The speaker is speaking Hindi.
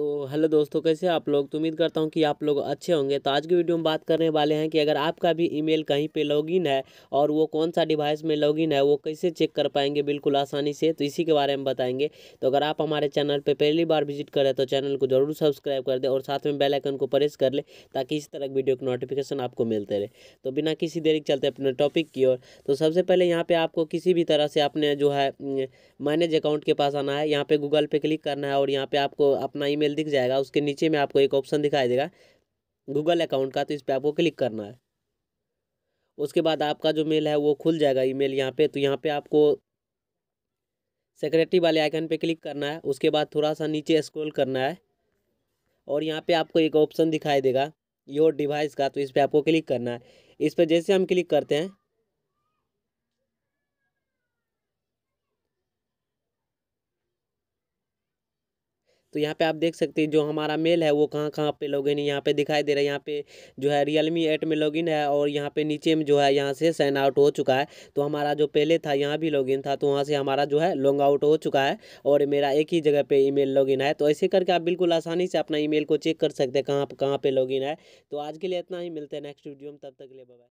तो हेलो दोस्तों कैसे आप लोग तो उम्मीद करता हूँ कि आप लोग अच्छे होंगे तो आज की वीडियो में बात करने वाले हैं कि अगर आपका भी ईमेल कहीं पे लॉगिन है और वो कौन सा डिवाइस में लॉगिन है वो कैसे चेक कर पाएंगे बिल्कुल आसानी से तो इसी के बारे में बताएंगे तो अगर आप हमारे चैनल पर पहली बार विजिट करें तो चैनल को जरूर सब्सक्राइब कर दें और साथ में बेलाइकन को प्रेस कर लें ताकि इस तरह वीडियो की नोटिफिकेशन आपको मिलते रहे तो बिना किसी देरी चलते अपने टॉपिक की ओर तो सबसे पहले यहाँ पर आपको किसी भी तरह से अपने जो है मैनेज अकाउंट के पास आना है यहाँ पर गूगल पे क्लिक करना है और यहाँ पर आपको अपना ई प्रोफाइल दिख जाएगा उसके नीचे में आपको एक ऑप्शन दिखाई देगा गूगल अकाउंट का तो इस पर आपको क्लिक करना है उसके बाद आपका जो मेल है वो खुल जाएगा ईमेल यहाँ पे तो यहाँ पर आपको सेक्रेटरी वाले आइकन पर क्लिक करना है उसके बाद थोड़ा सा नीचे स्क्रोल करना है और यहाँ पर आपको एक ऑप्शन दिखाई देगा योर डिवाइस का तो इस पर आपको क्लिक करना है इस पर जैसे हम क्लिक करते हैं तो यहाँ पे आप देख सकते हैं जो हमारा मेल है वो कहाँ कहाँ पे लॉगिन यहाँ पे दिखाई दे रहा है यहाँ पे जो है रियलमी एट में लॉगिन है और यहाँ पे नीचे में जो है यहाँ से साइन आउट हो चुका है तो हमारा जो पहले था यहाँ भी लॉगिन था तो वहाँ से हमारा जो है लॉन्ग आउट हो चुका है और मेरा एक ही जगह पर ईमेल लॉगिन है तो ऐसे करके आप बिल्कुल आसानी से अपना मेल को चेक कर सकते हैं कहाँ कहाँ पर लॉगिन है तो आज के लिए इतना ही मिलते हैं नेक्स्ट वीडियो में तब तक के लिए बाय